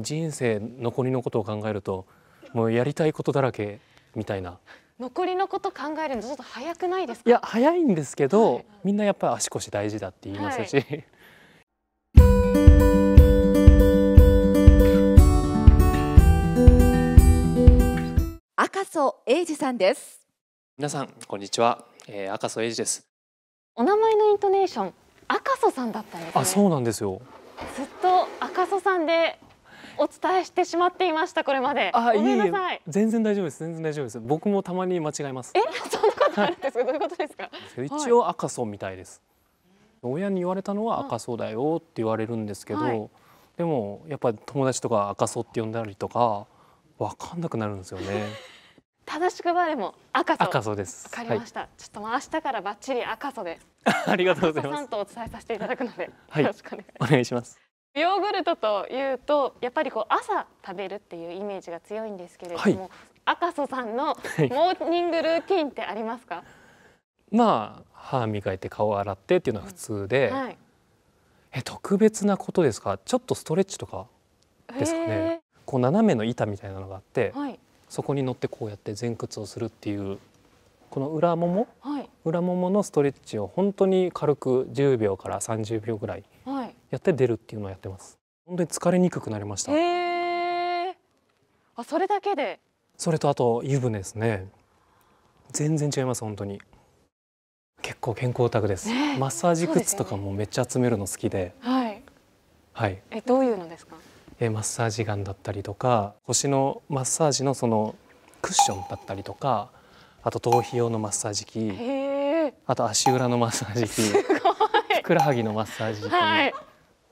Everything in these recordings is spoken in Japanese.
人生残りのことを考えるともうやりたいことだらけみたいな残りのこと考えるのちょっと早くないですかいや早いんですけど、はい、みんなやっぱり足腰大事だって言いますし、はい、赤楚英二さんです皆さんこんにちは、えー、赤楚英二ですお名前のイントネーション赤楚さんだったんです、ね、あそうなんですよずっと赤楚さんでお伝えしてしまっていましたこれまであいえい全然大丈夫です全然大丈夫です僕もたまに間違えますえそんなことあるんですか、どういうことですか一応赤楚みたいです、はい、親に言われたのは赤楚だよって言われるんですけど、はい、でもやっぱり友達とか赤楚って呼んだりとかわかんなくなるんですよね 正しくはでも赤楚赤楚ですわかりました、はい、ちょっと明日からバッチリ赤楚で ありがとうございますさんとお伝えさせていただくので、はい、よろしくお願いしますヨーグルトというとやっぱりこう朝食べるっていうイメージが強いんですけれども、はい、赤楚さんのモーニングルーティンってありますか、まあ歯磨いて顔洗ってっていうのは普通で、うんはい、え特別なことですかちょっとストレッチとかですかねこう斜めの板みたいなのがあって、そこに乗ってこうやって前屈をするっていうこの裏もも、裏もものストレッチを本当に軽く10秒から30秒ぐらい。はいやって出るっていうのをやってます本当に疲れにくくなりましたへあそれだけでそれとあと湯船ですね全然違います本当に結構健康オタクです、ね、マッサージ靴とかもめっちゃ集めるの好きで、ね、はいはいえどういうのですかえマッサージガンだったりとか腰のマッサージのそのクッションだったりとかあと頭皮用のマッサージ機あと足裏のマッサージ機ふくらはぎのマッサージ機、はい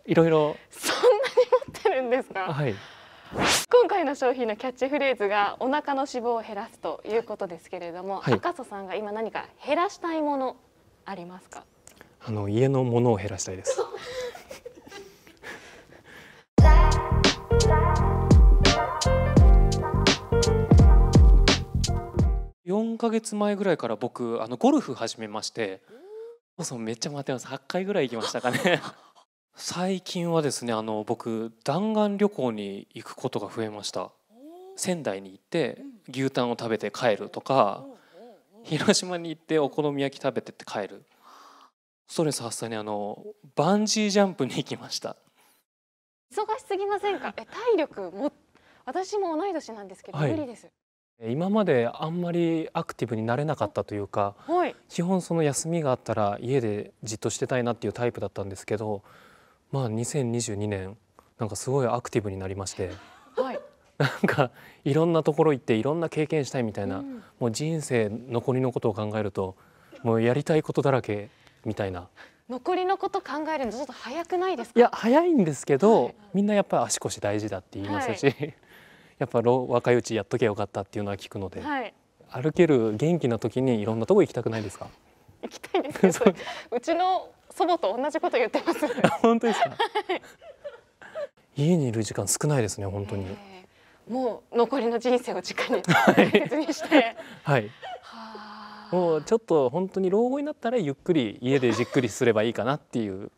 いろいろそんなに持ってるんですか、はい、今回の商品のキャッチフレーズがお腹の脂肪を減らすということですけれども、はい、赤楚さんが今何か減らしたいものありますかあの家のものを減らしたいです4か月前ぐらいから僕あのゴルフ始めまして、そうそうめっちゃ回ってます8回ぐらい行きましたかね最近はですねあの僕弾丸旅行に行くことが増えました仙台に行って牛タンを食べて帰るとか広島に行ってお好み焼き食べてって帰るストレス発散にあのバンジージャンプに行きました忙しすぎませんかえ体力も私も同い年なんですけど、はい、無理です今まであんまりアクティブになれなかったというか、はい、基本その休みがあったら家でじっとしてたいなっていうタイプだったんですけどまあ2022年なんかすごいアクティブになりまして、はい、なんかいろんなところ行っていろんな経験したいみたいな、うん、もう人生残りのことを考えるともうやりたいことだらけみたいな。残りのこと考えるのちょっと早くないですかいや早いんですけど、はい、みんなやっぱり足腰大事だって言いますし、はい、やっぱ若いうちやっときゃよかったっていうのは聞くので、はい、歩ける元気な時にいろんなとこ行きたくないですか行きたいです うちの祖母と同じこと言ってます 本当ですか家にいる時間少ないですね本当に、もう残りの人生を時間に大にして はいもうちょっと本当に老後になったらゆっくり家でじっくりすればいいかなっていう